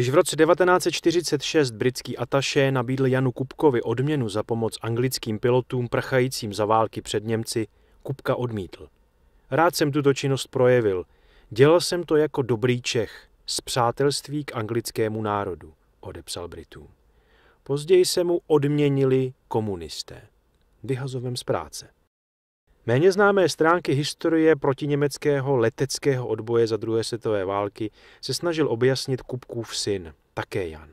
Když v roce 1946 britský ataše nabídl Janu Kupkovi odměnu za pomoc anglickým pilotům prchajícím za války před Němci, Kupka odmítl. Rád jsem tuto činnost projevil. Dělal jsem to jako dobrý Čech, z přátelství k anglickému národu, odepsal Britům. Později se mu odměnili komunisté. Vyhazovem z práce. Méně známé stránky historie protiněmeckého leteckého odboje za druhé světové války se snažil objasnit Kupkův syn, také Jan.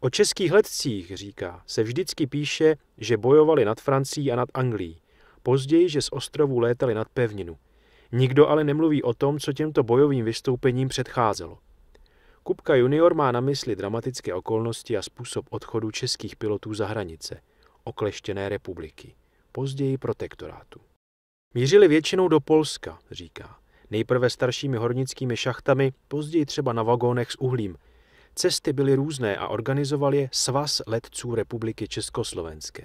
O českých letcích, říká, se vždycky píše, že bojovali nad Francií a nad Anglií, později, že z ostrovů létali nad pevninu. Nikdo ale nemluví o tom, co těmto bojovým vystoupením předcházelo. Kupka junior má na mysli dramatické okolnosti a způsob odchodu českých pilotů za hranice, okleštěné republiky, později protektorátu. Mířili většinou do Polska, říká. Nejprve staršími hornickými šachtami, později třeba na vagónech s uhlím. Cesty byly různé a organizoval je Svaz letců Republiky Československé.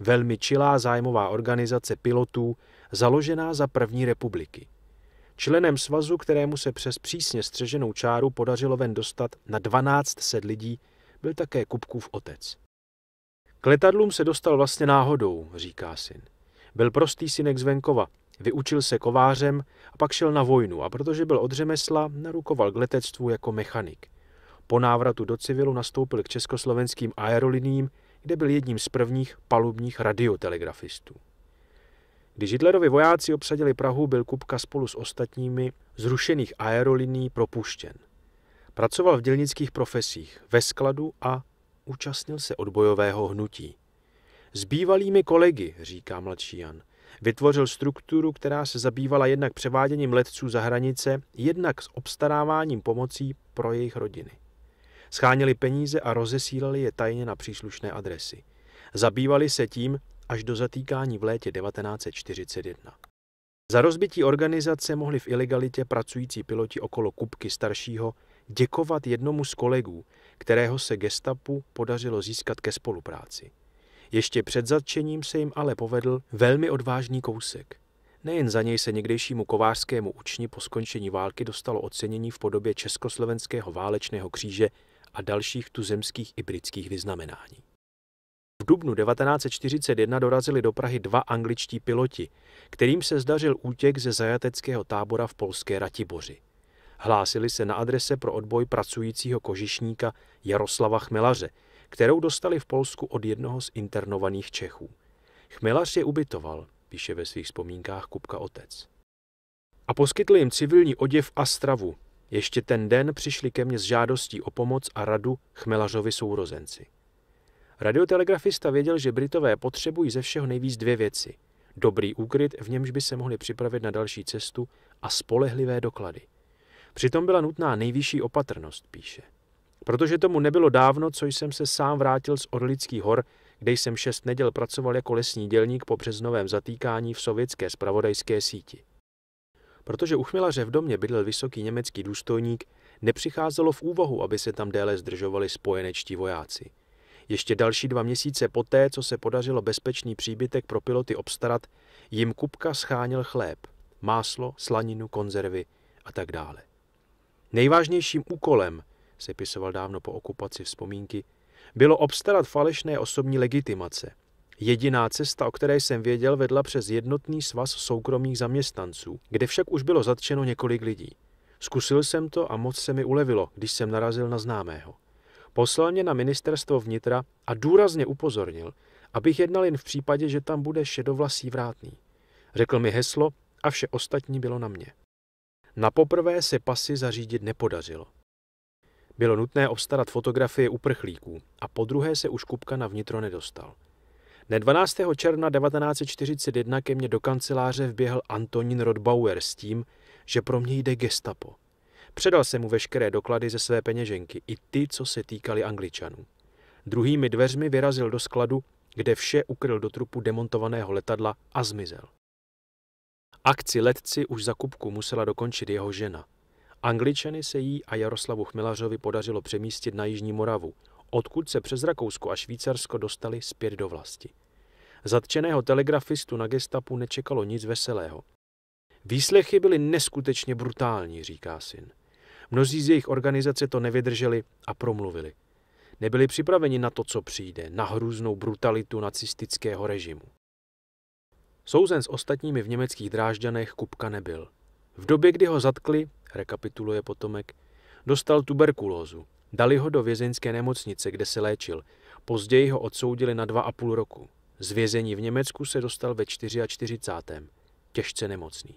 Velmi čilá zájmová organizace pilotů, založená za první republiky. Členem svazu, kterému se přes přísně střeženou čáru podařilo ven dostat na set lidí, byl také Kupkův otec. K letadlům se dostal vlastně náhodou, říká syn. Byl prostý synek z venkova, vyučil se kovářem a pak šel na vojnu a protože byl od řemesla, narukoval k letectvu jako mechanik. Po návratu do civilu nastoupil k československým aeroliním, kde byl jedním z prvních palubních radiotelegrafistů. Když Hitlerovi vojáci obsadili Prahu, byl Kupka spolu s ostatními zrušených aeroliní propuštěn. Pracoval v dělnických profesích, ve skladu a účastnil se odbojového hnutí. S bývalými kolegy, říká mladší Jan, vytvořil strukturu, která se zabývala jednak převáděním letců za hranice, jednak s obstaráváním pomocí pro jejich rodiny. Scháněli peníze a rozesílali je tajně na příslušné adresy. Zabývali se tím až do zatýkání v létě 1941. Za rozbití organizace mohli v ilegalitě pracující piloti okolo Kupky staršího děkovat jednomu z kolegů, kterého se gestapu podařilo získat ke spolupráci. Ještě před zatčením se jim ale povedl velmi odvážný kousek. Nejen za něj se někdejšímu kovářskému učni po skončení války dostalo ocenění v podobě Československého válečného kříže a dalších tuzemských i britských vyznamenání. V dubnu 1941 dorazili do Prahy dva angličtí piloti, kterým se zdařil útěk ze zajateckého tábora v polské Ratiboři. Hlásili se na adrese pro odboj pracujícího kožišníka Jaroslava Chmelaře, kterou dostali v Polsku od jednoho z internovaných Čechů. Chmelař je ubytoval, píše ve svých vzpomínkách Kupka otec. A poskytl jim civilní oděv a stravu. Ještě ten den přišli ke mně s žádostí o pomoc a radu chmelařovi sourozenci. Radiotelegrafista věděl, že Britové potřebují ze všeho nejvíc dvě věci. Dobrý úkryt, v němž by se mohli připravit na další cestu a spolehlivé doklady. Přitom byla nutná nejvyšší opatrnost, píše. Protože tomu nebylo dávno, co jsem se sám vrátil z Orlických hor, kde jsem šest neděl pracoval jako lesní dělník po březnovém zatýkání v sovětské spravodajské síti. Protože u chmilaře v domě bydlel vysoký německý důstojník, nepřicházelo v úvahu, aby se tam déle zdržovali spojenečtí vojáci. Ještě další dva měsíce poté, co se podařilo bezpečný příbytek pro piloty obstarat, jim Kupka scháněl chléb, máslo, slaninu, konzervy a tak dále. Nejvážnějším úkolem – sepisoval dávno po okupaci vzpomínky, bylo obstarat falešné osobní legitimace. Jediná cesta, o které jsem věděl, vedla přes jednotný svaz soukromých zaměstnanců, kde však už bylo zatčeno několik lidí. Zkusil jsem to a moc se mi ulevilo, když jsem narazil na známého. Poslal mě na ministerstvo vnitra a důrazně upozornil, abych jednal jen v případě, že tam bude šedovlasý vrátný. Řekl mi heslo a vše ostatní bylo na mě. Na poprvé se pasy zařídit nepodařilo. Bylo nutné obstarat fotografie uprchlíků a po druhé se už Kupka na vnitro nedostal. Ne 12. června 1941 ke mně do kanceláře vběhl Antonín Rodbauer s tím, že pro mě jde gestapo. Předal jsem mu veškeré doklady ze své peněženky, i ty, co se týkaly angličanů. Druhými dveřmi vyrazil do skladu, kde vše ukryl do trupu demontovaného letadla a zmizel. Akci letci už za kupku musela dokončit jeho žena – Angličany se jí a Jaroslavu Chmilařovi podařilo přemístit na Jižní Moravu, odkud se přes Rakousko a Švýcarsko dostali zpět do vlasti. Zatčeného telegrafistu na gestapu nečekalo nic veselého. Výslechy byly neskutečně brutální, říká syn. Mnozí z jejich organizace to nevydrželi a promluvili. Nebyli připraveni na to, co přijde, na hrůznou brutalitu nacistického režimu. Souzen s ostatními v německých drážďanech Kupka nebyl. V době, kdy ho zatkli, rekapituluje potomek, dostal tuberkulózu. Dali ho do vězeňské nemocnice, kde se léčil. Později ho odsoudili na dva a půl roku. Z vězení v Německu se dostal ve 44. Těžce nemocný.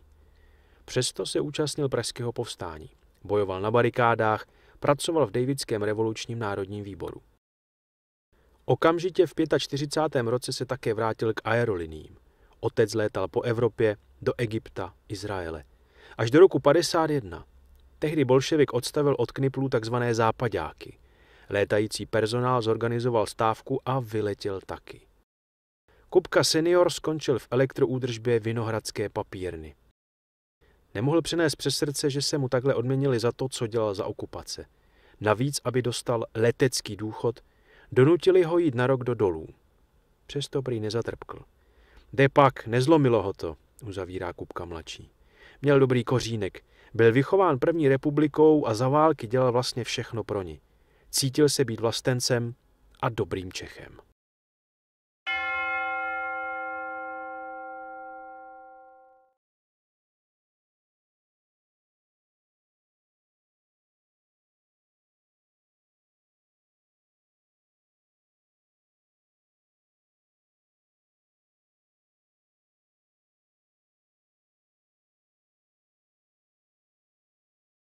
Přesto se účastnil pražského povstání. Bojoval na barikádách, pracoval v Davidském revolučním národním výboru. Okamžitě v 45. roce se také vrátil k aerolinijím. Otec létal po Evropě, do Egypta, Izraele až do roku 51. Tehdy bolševik odstavil od kniplů tzv. západáky. Létající personál zorganizoval stávku a vyletěl taky. Kupka senior skončil v elektroúdržbě Vinohradské papírny. Nemohl přenést přes srdce, že se mu takhle odměnili za to, co dělal za okupace. Navíc, aby dostal letecký důchod, donutili ho jít na rok do dolů. Přesto prý nezatrpkl. Depak, nezlomilo ho to, uzavírá Kupka mladší. Měl dobrý kořínek. Byl vychován první republikou a za války dělal vlastně všechno pro ní. Cítil se být vlastencem a dobrým Čechem.